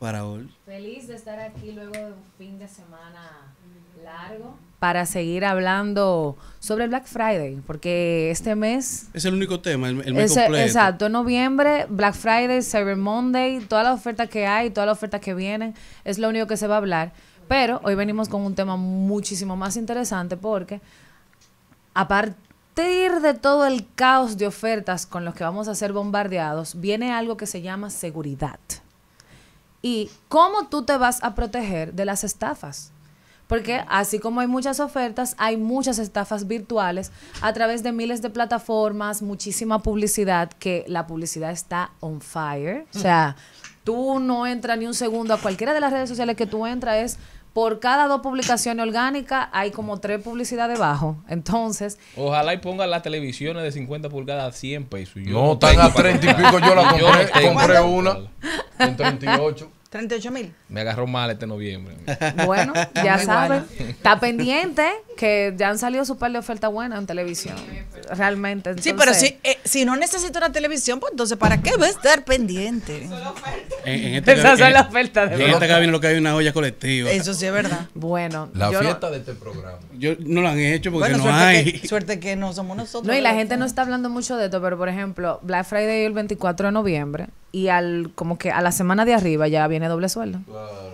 hoy. Feliz de estar aquí luego de un fin de semana largo. Para seguir hablando sobre Black Friday, porque este mes... Es el único tema, el, mes completo. Exacto, noviembre, Black Friday, Cyber Monday, todas las ofertas que hay, todas las ofertas que vienen, es lo único que se va a hablar. Pero hoy venimos con un tema muchísimo más interesante porque a partir de todo el caos de ofertas con los que vamos a ser bombardeados, viene algo que se llama seguridad y cómo tú te vas a proteger de las estafas. Porque así como hay muchas ofertas, hay muchas estafas virtuales a través de miles de plataformas, muchísima publicidad, que la publicidad está on fire. O mm. sea, tú no entras ni un segundo a cualquiera de las redes sociales que tú entras es por cada dos publicaciones orgánicas hay como tres publicidad debajo. Entonces. Ojalá y pongan las televisiones de 50 pulgadas a 100 pesos. no, están a 30 y pico. Yo la compré, compré una en 38. 38 mil. Me agarró mal este noviembre. Bueno, ya sabes. Está pendiente que ya han salido su par de ofertas buenas en televisión. Realmente. sí, pero si, eh, si no necesito una televisión, pues entonces ¿para qué voy estar pendiente? en, este caso es las ofertas de En esta cabina lo que hay una olla colectiva. Eso sí es verdad. Bueno. La fiesta de este programa. Yo no lo han hecho porque no hay. suerte que no somos nosotros. No, y la gente no está hablando mucho de esto, pero por ejemplo, Black Friday el 24 de noviembre y al como que a la semana de arriba ya viene doble sueldo. Claro.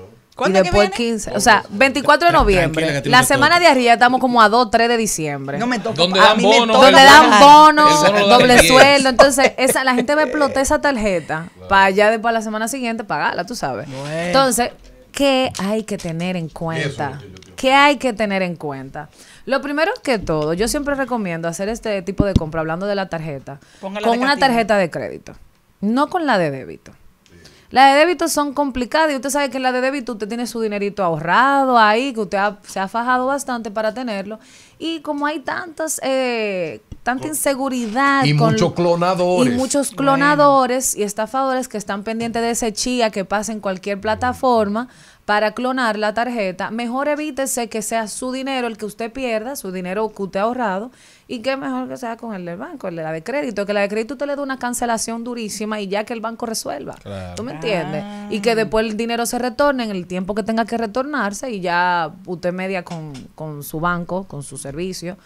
Y después 15, o sea, 24 de noviembre. La semana de arriba estamos como a 2, 3 de diciembre. No me toca. Donde dan bonos. Donde dan bonos, doble sueldo. Entonces, esa, la gente va a explotar esa tarjeta para allá después la semana siguiente pagarla, tú sabes. Entonces, ¿qué hay que tener en cuenta? ¿Qué hay que tener en cuenta? Lo primero que todo, yo siempre recomiendo hacer este tipo de compra, hablando de la tarjeta, con una tarjeta de crédito no con la de débito. La de débito son complicadas y usted sabe que la de débito usted tiene su dinerito ahorrado ahí, que usted se ha fajado bastante para tenerlo. Y como hay tantas, eh, tanta oh. inseguridad. Y muchos clonadores. Y muchos clonadores y estafadores que están pendientes de ese chía que pasa en cualquier plataforma para clonar la tarjeta, mejor evítese que sea su dinero el que usted pierda, su dinero que usted ha ahorrado, y que mejor que sea con el del banco, el de la de crédito, que la de crédito usted le dé una cancelación durísima y ya que el banco resuelva. ¿Tú me entiendes? Y que ah. después el dinero se retorne en el tiempo que tenga que retornarse y ya usted media con, con su banco, con su servicio,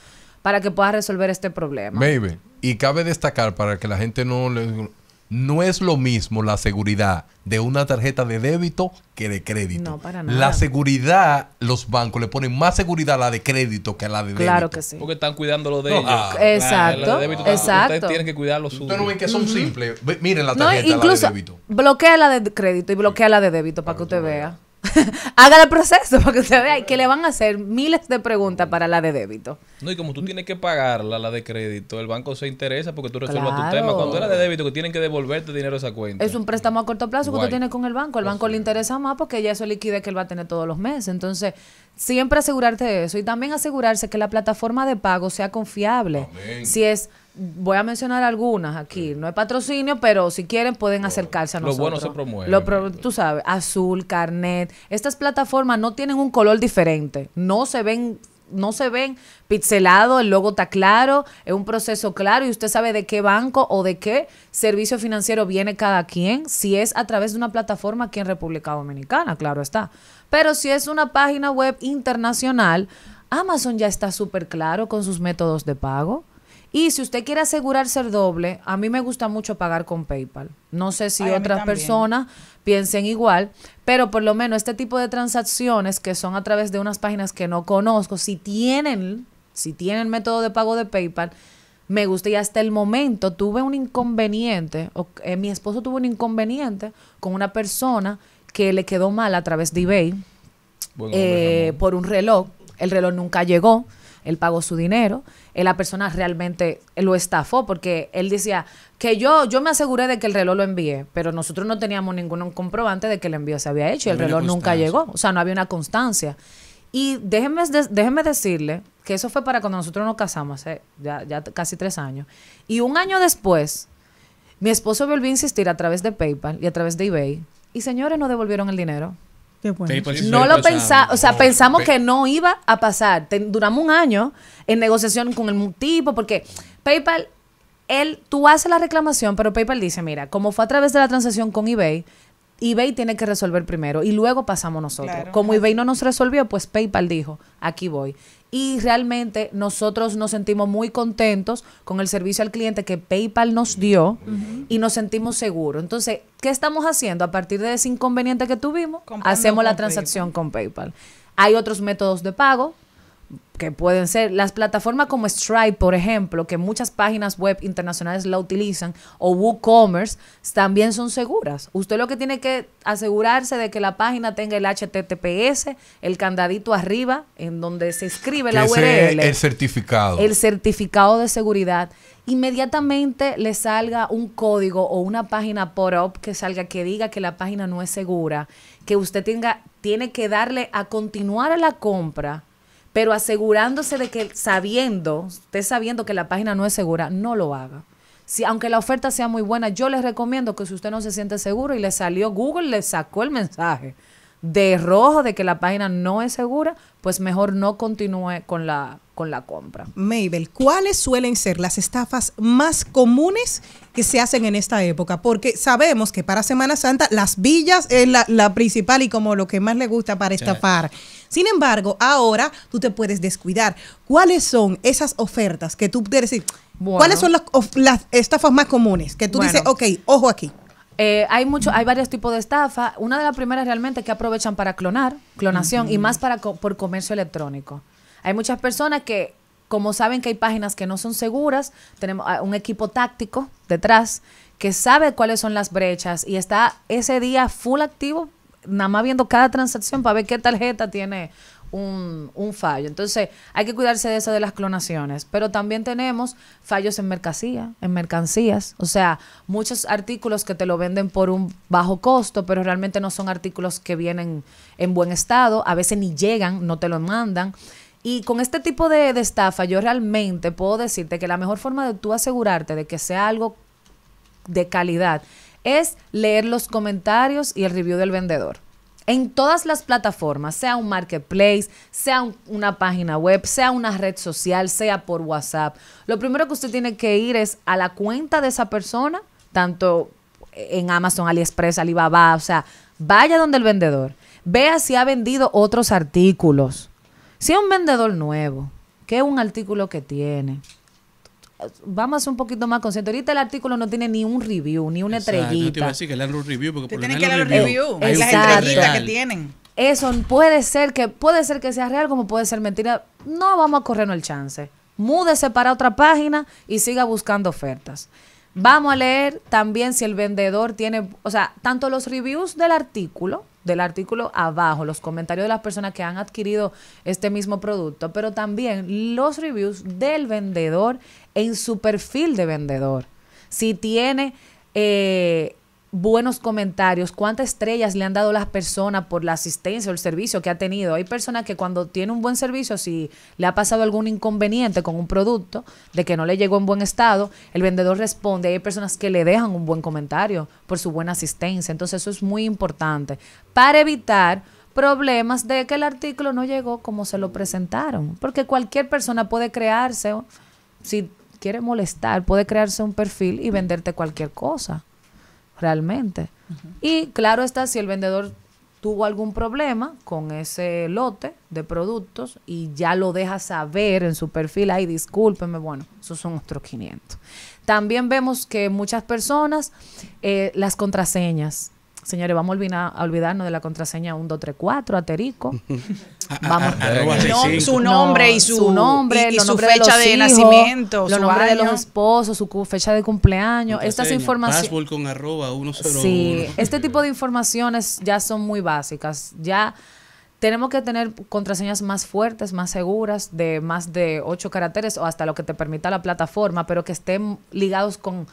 para que pueda resolver este problema. Baby, Y cabe destacar para que la gente no le no es lo mismo la seguridad de una tarjeta de débito que de crédito. No, para nada. La seguridad, los bancos le ponen más seguridad a la de crédito que a la de débito. Claro que sí. Porque están cuidando lo ah, de ellos. exacto. exacto. Ustedes tienen que cuidar los suyos. Ustedes no ven que son simples. Miren la tarjeta la de débito. Bloquea la de crédito y bloquea la de débito para que usted vea. Haga el proceso porque que usted vea que le van a hacer miles de preguntas para la de débito. No, y como tú tienes que pagarla, la de crédito, el banco se interesa porque tú resuelvas tu tema. Cuando era de débito, que tienen que devolverte dinero a esa cuenta. Es un préstamo a corto plazo que tú tienes con el banco. El banco le interesa más porque ya eso liquide que él va a tener todos los meses. Entonces, siempre asegurarte de eso. Y también asegurarse que la plataforma de pago sea confiable. Si es voy a mencionar algunas aquí. No hay patrocinio, pero si quieren pueden acercarse a nosotros. Lo bueno se promueve. tú sabes, azul, carnet. Estas plataformas no tienen un color diferente. No se ven no se ven pixelado, el logo está claro, es un proceso claro y usted sabe de qué banco o de qué servicio financiero viene cada quien, si es a través de una plataforma aquí en República Dominicana, claro está. Pero si es una página web internacional, Amazon ya está súper claro con sus métodos de pago. Y si usted quiere asegurar ser doble, a mí me gusta mucho pagar con PayPal. No sé si otras personas piensen igual, pero por lo menos este tipo de transacciones que son a través de unas páginas que no conozco, si tienen, si tienen método de pago de PayPal, me gusta y hasta el momento tuve un inconveniente, o, eh, mi esposo tuvo un inconveniente con una persona que le quedó mal a través de eBay eh, por un reloj, el reloj nunca llegó él pagó su dinero, eh, la persona realmente lo estafó porque él decía que yo, yo me aseguré de que el reloj lo envié, pero nosotros no teníamos ningún comprobante de que el envío se había hecho y el reloj nunca llegó, o sea, no había una constancia. Y déjenme, decirle que eso fue para cuando nosotros nos casamos, ya, ya casi tres años. Y un año después, mi esposo volvió a insistir a través de PayPal y a través de eBay. Y señores, no devolvieron el dinero pues, no lo pensamos, o sea, pensamos que no iba a pasar. duramos un año en negociación con el tipo, porque PayPal, él, tú haces la reclamación, pero PayPal dice, mira, como fue a través de la transacción con eBay, eBay tiene que resolver primero y luego pasamos nosotros. Como eBay no nos resolvió, pues PayPal dijo, aquí voy. Y realmente nosotros nos sentimos muy contentos con el servicio al cliente que PayPal nos dio y nos sentimos seguros. Entonces, ¿qué estamos haciendo? A partir de ese inconveniente que tuvimos, hacemos la transacción con PayPal. Hay otros métodos de pago, que pueden ser las plataformas como Stripe, por ejemplo, que muchas páginas web internacionales la utilizan, o WooCommerce, también son seguras. Usted lo que tiene que asegurarse de que la página tenga el HTTPS, el candadito arriba, en donde se escribe la URL. el certificado. El certificado de seguridad. Inmediatamente le salga un código o una página por up que salga que diga que la página no es segura, que usted tenga, tiene que darle a continuar a la compra pero asegurándose de que sabiendo, usted sabiendo que la página no es segura, no lo haga. Si, aunque la oferta sea muy buena, yo les recomiendo que si usted no se siente seguro y le salió Google, le sacó el mensaje de rojo de que la página no es segura, pues mejor no continúe con la con la compra. Mabel, ¿cuáles suelen ser las estafas más comunes que se hacen en esta época? Porque sabemos que para Semana Santa las villas es la, principal y como lo que más le gusta para estafar. Sin embargo, ahora tú te puedes descuidar. ¿Cuáles son esas ofertas que tú decir? ¿Cuáles son las, estafas más comunes que tú dices, ok, ojo aquí? Eh, hay mucho, hay varios tipos de estafa. Una de las primeras realmente que aprovechan para clonar, clonación, y más para por comercio electrónico. Hay muchas personas que, como saben que hay páginas que no son seguras, tenemos un equipo táctico detrás que sabe cuáles son las brechas y está ese día full activo, nada más viendo cada transacción para ver qué tarjeta tiene un, un, fallo. Entonces, hay que cuidarse de eso de las clonaciones. Pero también tenemos fallos en mercancía, en mercancías. O sea, muchos artículos que te lo venden por un bajo costo, pero realmente no son artículos que vienen en buen estado. A veces ni llegan, no te lo mandan. Y con este tipo de, estafa, yo realmente puedo decirte que la mejor forma de tú asegurarte de que sea algo de calidad es leer los comentarios y el review del vendedor. En todas las plataformas, sea un marketplace, sea una página web, sea una red social, sea por WhatsApp, lo primero que usted tiene que ir es a la cuenta de esa persona, tanto en Amazon, AliExpress, Alibaba, o sea, vaya donde el vendedor, vea si ha vendido otros artículos si es un vendedor nuevo, que es un artículo que tiene, vamos a ser un poquito más conscientes. Ahorita el artículo no tiene ni un review, ni una Exacto. estrellita. te a decir que le un review porque por que dar un review. Es las que tienen. Eso puede ser que puede ser que sea real como puede ser mentira. No vamos a corrernos el chance. Múdese para otra página y siga buscando ofertas. Vamos a leer también si el vendedor tiene, o sea, tanto los reviews del artículo del artículo abajo, los comentarios de las personas que han adquirido este mismo producto, pero también los reviews del vendedor en su perfil de vendedor. Si tiene eh, buenos comentarios, cuántas estrellas le han dado las personas por la asistencia o el servicio que ha tenido. Hay personas que cuando tiene un buen servicio, si le ha pasado algún inconveniente con un producto, de que no le llegó en buen estado, el vendedor responde. Hay personas que le dejan un buen comentario por su buena asistencia. Entonces eso es muy importante para evitar problemas de que el artículo no llegó como se lo presentaron. Porque cualquier persona puede crearse, si quiere molestar, puede crearse un perfil y venderte cualquier cosa realmente. Y claro está, si el vendedor tuvo algún problema con ese lote de productos y ya lo deja saber en su perfil, ay, discúlpeme, bueno, esos son otros 500. También vemos que muchas personas, eh, las contraseñas, Señores, vamos a, olvidarnos de la contraseña 1234, aterico. Vamos. su nombre y su, nombre, y, fecha de, nacimiento, los nombres de los esposos, su fecha de cumpleaños. Estas informaciones. con Sí, este tipo de informaciones ya son muy básicas. Ya tenemos que tener contraseñas más fuertes, más seguras, de más de ocho caracteres o hasta lo que te permita la plataforma, pero que estén ligados con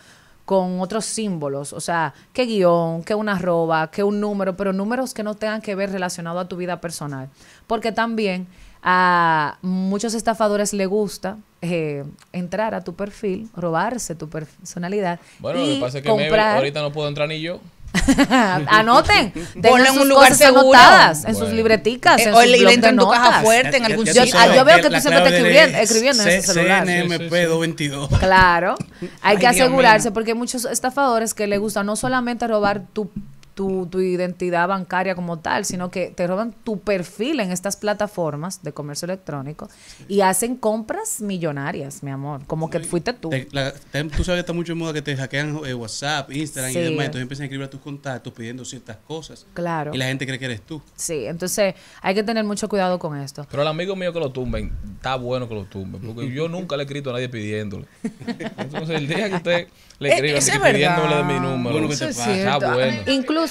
con otros símbolos, o sea, qué guión, qué una arroba, qué un número, pero números que no tengan que ver relacionado a tu vida personal. Porque también a muchos estafadores les gusta eh, entrar a tu perfil, robarse tu personalidad. Bueno, y lo pasa que comprar... ahorita no puedo entrar ni yo. Anoten. Ponlo en un lugar seguro. en sus libreticas. en eh, o sus le en tu caja fuerte, en algún sitio. Ah, yo, veo que tú siempre estás escribiendo, escribiendo en ese celular. CNMP 22 Claro. Hay que asegurarse porque hay muchos estafadores que les gusta no solamente robar tu tu, identidad bancaria como tal, sino que te roban tu perfil en estas plataformas de comercio electrónico y hacen compras millonarias, mi amor, como que fuiste tú. tú sabes que está mucho en moda que te hackean eh, WhatsApp, Instagram y demás, entonces empiezan a escribir a tus contactos pidiendo ciertas cosas. Claro. Y la gente cree que eres tú. Sí, entonces hay que tener mucho cuidado con esto. Pero al amigo mío que lo tumben, está bueno que lo tumben, porque yo nunca le he escrito a nadie pidiéndole. Entonces el día que usted le e, escriba pidiéndole de mi número, bueno, que se pasa, está bueno. Incluso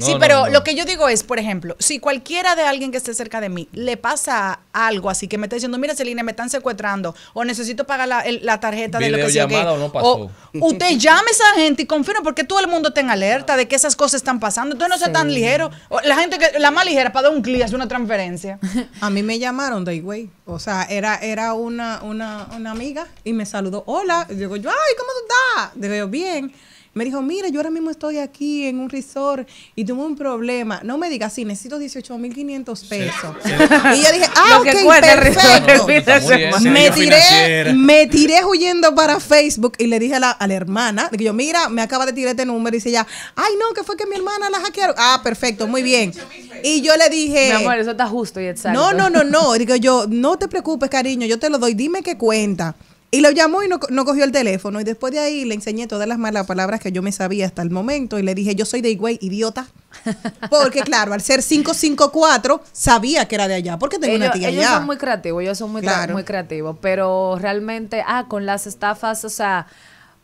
sí, pero lo que yo digo es, por ejemplo, si cualquiera de alguien que esté cerca de mí le pasa algo así que me está diciendo, mira, Celina, me están secuestrando o necesito pagar la, tarjeta de lo que sea. O, no pasó. usted llame a esa gente y confirme porque todo el mundo está en alerta de que esas cosas están pasando. Entonces no sea tan ligero. La gente que la más ligera para dar un clic hace una transferencia. A mí me llamaron de güey, O sea, era, era una, una, amiga y me saludó. Hola. Y digo yo, ay, ¿cómo tú estás? Digo yo, bien. Me dijo, mira, yo ahora mismo estoy aquí en un resort y tuve un problema. No me digas, sí, necesito 18.500 pesos. 500 pesos Y yo dije, ah, ok, perfecto. me, tiré, me tiré huyendo para Facebook y le dije a la, hermana, que yo, mira, me acaba de tirar este número. Y dice ya, ay, no, que fue que mi hermana la hackearon. Ah, perfecto, muy bien. Y yo le dije... Mi amor, eso está justo y exacto. No, no, no, no. Digo yo, no te preocupes, cariño, yo te lo doy. Dime qué cuenta. Y lo llamó y no, cogió el teléfono. Y después de ahí le enseñé todas las malas palabras que yo me sabía hasta el momento. Y le dije, yo soy de Higüey, idiota. Porque, claro, al ser 554, sabía que era de allá. Porque tengo una tía allá. muy creativo yo soy muy, creativo. muy creativos. Pero realmente, ah, con las estafas, o sea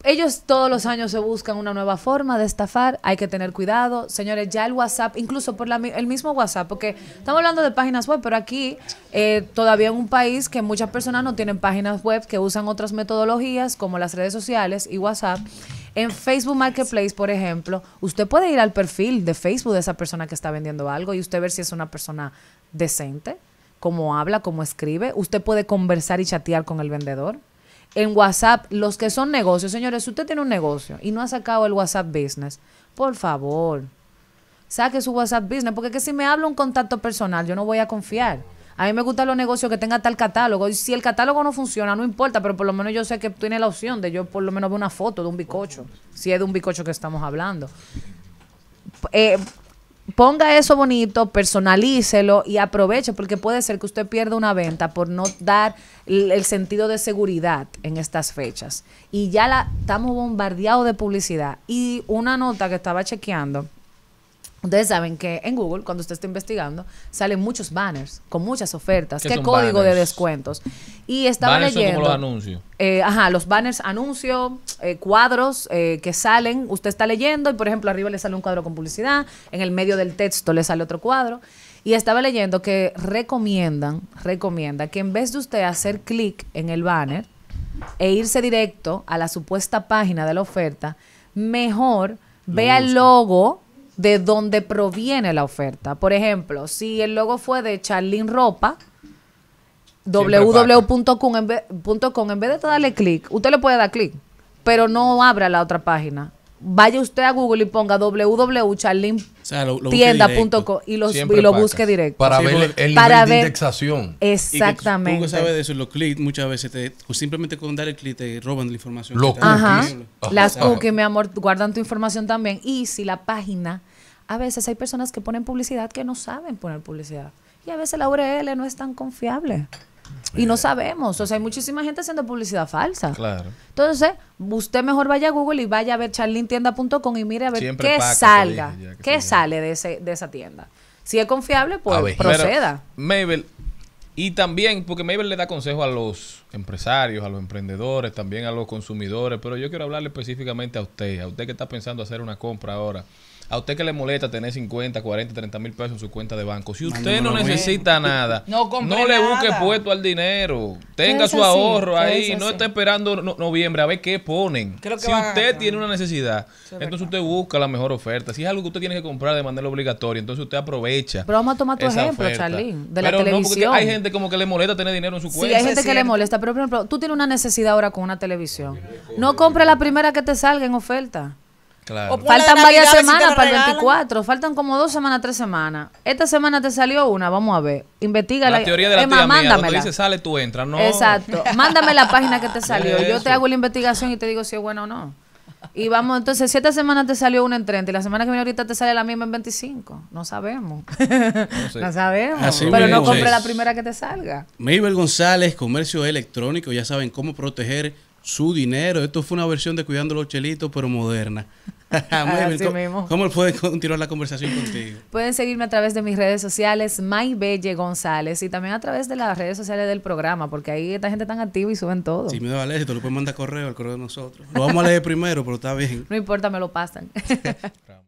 ellos todos los años se buscan una nueva forma de estafar, hay que tener cuidado. Señores, ya el WhatsApp, incluso por el mismo WhatsApp, porque estamos hablando de páginas web, pero aquí eh, todavía en un país que muchas personas no tienen páginas web, que usan otras metodologías como las redes sociales y WhatsApp. En Facebook Marketplace, por ejemplo, usted puede ir al perfil de Facebook de esa persona que está vendiendo algo y usted ver si es una persona decente, cómo habla, cómo escribe. Usted puede conversar y chatear con el vendedor en WhatsApp, los que son negocios. Señores, si usted tiene un negocio y no ha sacado el WhatsApp Business, por favor, saque su WhatsApp Business, porque es que si me habla un contacto personal, yo no voy a confiar. A mí me gustan los negocios que tenga tal catálogo. Y si el catálogo no funciona, no importa, pero por lo menos yo sé que tiene la opción de yo por lo menos ver una foto de un bicocho, si es de un bicocho que estamos hablando. Eh, ponga eso bonito, personalícelo y aproveche, porque puede ser que usted pierda una venta por no dar el, sentido de seguridad en estas fechas. Y ya la, estamos bombardeados de publicidad. Y una nota que estaba chequeando. Ustedes saben que en Google, cuando usted está investigando, salen muchos banners con muchas ofertas. ¿Qué, código de descuentos? Y estaba leyendo. Son como los anuncios. Eh, ajá, los banners, anuncios, eh, cuadros eh, que salen. Usted está leyendo y, por ejemplo, arriba le sale un cuadro con publicidad, en el medio del texto le sale otro cuadro. Y estaba leyendo que recomiendan, recomienda que en vez de usted hacer clic en el banner e irse directo a la supuesta página de la oferta, mejor vea el logo de donde proviene la oferta. Por ejemplo, si el logo fue de Charlene Ropa, www.com, en, vez de darle clic, usted le puede dar clic, pero no abra la otra página vaya usted a Google y ponga www.charlintienda.com y, y lo busque directo. Para ver el, de indexación. Exactamente. Y de eso, los clics muchas veces, te, simplemente con dar el clic te roban la información. Los Ajá. Las cookies, mi amor, guardan tu información también. Y si la página, a veces hay personas que ponen publicidad que no saben poner publicidad y a veces la URL no es tan confiable. Y no eh. sabemos. O sea, hay muchísima gente haciendo publicidad falsa. Claro. Entonces, usted mejor vaya a Google y vaya a ver charlintienda.com y mire a ver qué salga, qué sale de, ese, de esa tienda. Si es confiable, pues proceda. Mabel, y también, porque Mabel le da consejo a los empresarios, a los emprendedores, también a los consumidores, pero yo quiero hablarle específicamente a usted, a usted que está pensando hacer una compra ahora a usted que le molesta tener 50, 40, 30 mil pesos en su cuenta de banco, si usted no, necesita nada, no, le busque puesto al dinero, tenga su ahorro ahí, no está esperando noviembre a ver qué ponen. si usted tiene una necesidad, entonces usted busca la mejor oferta. Si es algo que usted tiene que comprar de manera obligatoria, entonces usted aprovecha. Pero vamos a tomar tu ejemplo, Charly, de la televisión. hay gente como que le molesta tener dinero en su cuenta. Sí, hay gente que le molesta, pero por ejemplo, tú tienes una necesidad ahora con una televisión. No compre la primera que te salga en oferta faltan varias semanas para el 24, faltan como dos semanas, tres semanas. Esta semana te salió una, vamos a ver. Investiga la teoría de la Emma, mándamela. dice sale, tú entras, ¿no? Exacto. Mándame la página que te salió. Yo te hago la investigación y te digo si es bueno o no. Y vamos, entonces, si esta semana te salió una en 30 y la semana que viene ahorita te sale la misma en 25, no sabemos. No, sabemos. pero no compre la primera que te salga. Mabel González, comercio electrónico, ya saben cómo proteger su dinero. Esto fue una versión de Cuidando los Chelitos, pero moderna. ¿Cómo, pueden continuar la conversación contigo? Pueden seguirme a través de mis redes sociales, Maybelle González, y también a través de las redes sociales del programa, porque ahí esta gente tan activa y suben todo. Si me da si te lo puedes mandar correo, al correo de nosotros. Lo vamos a leer primero, pero está bien. No importa, me lo pasan.